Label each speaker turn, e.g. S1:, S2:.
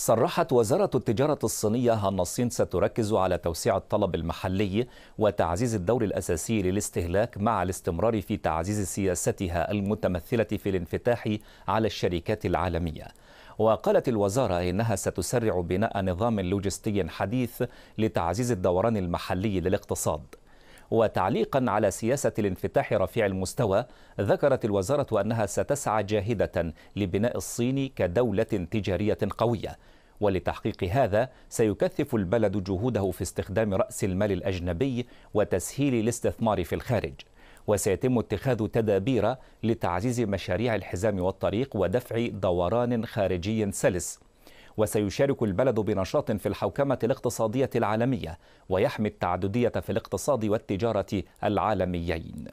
S1: صرحت وزارة التجارة الصينية أن الصين ستركز على توسيع الطلب المحلي وتعزيز الدور الأساسي للاستهلاك مع الاستمرار في تعزيز سياستها المتمثلة في الانفتاح على الشركات العالمية. وقالت الوزارة إنها ستسرع بناء نظام لوجستي حديث لتعزيز الدوران المحلي للاقتصاد. وتعليقا على سياسة الانفتاح رفيع المستوى ذكرت الوزارة أنها ستسعى جاهدة لبناء الصين كدولة تجارية قوية ولتحقيق هذا سيكثف البلد جهوده في استخدام رأس المال الأجنبي وتسهيل الاستثمار في الخارج وسيتم اتخاذ تدابير لتعزيز مشاريع الحزام والطريق ودفع دوران خارجي سلس وسيشارك البلد بنشاط في الحوكمة الاقتصادية العالمية ويحمي التعددية في الاقتصاد والتجارة العالميين